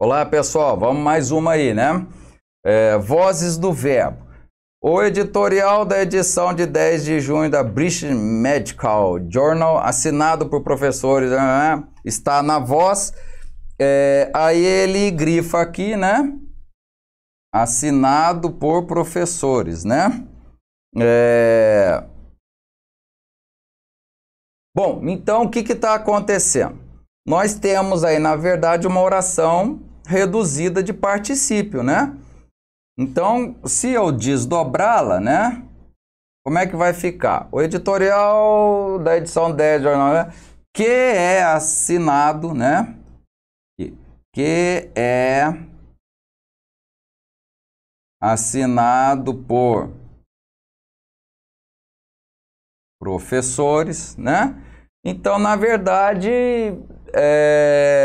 Olá pessoal, vamos mais uma aí, né? É, Vozes do Verbo. O editorial da edição de 10 de junho da British Medical Journal, assinado por professores, né, né? está na voz. É, aí ele grifa aqui, né? Assinado por professores, né? É... Bom, então o que está acontecendo? Nós temos aí, na verdade, uma oração reduzida de particípio, né? Então, se eu desdobrá-la, né? Como é que vai ficar? O editorial da edição 10 jornal, né? que é assinado, né? Que é assinado por professores, né? Então, na verdade, é,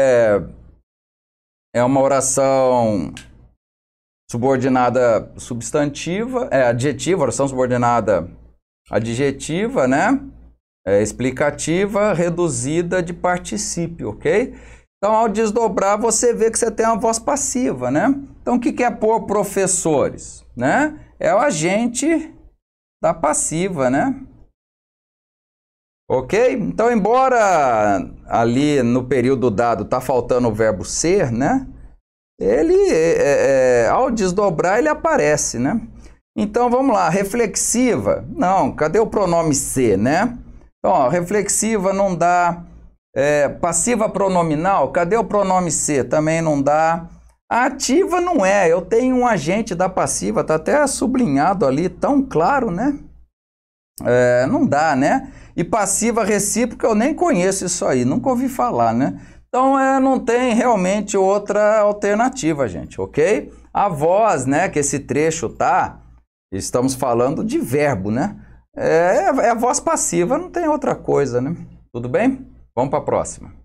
é uma oração subordinada substantiva, é adjetiva, oração subordinada adjetiva, né? É, explicativa, reduzida de particípio, ok? Então, ao desdobrar, você vê que você tem uma voz passiva, né? Então, o que, é pôr professores, né? É o agente da passiva, né? Ok? Então, embora ali no período dado tá faltando o verbo ser, né? Ele, é, é, é, ao desdobrar, ele aparece, né? Então, vamos lá. Reflexiva. Não, cadê o pronome ser, né? Então, ó, reflexiva não dá. É, passiva pronominal, cadê o pronome ser? Também não dá. ativa não é. Eu tenho um agente da passiva, tá até sublinhado ali, tão claro, né? É, não dá, né? E passiva recíproca eu nem conheço isso aí, nunca ouvi falar, né? Então é, não tem realmente outra alternativa, gente, ok? A voz, né, que esse trecho tá, estamos falando de verbo, né? É, é a voz passiva, não tem outra coisa, né? Tudo bem? Vamos para a próxima.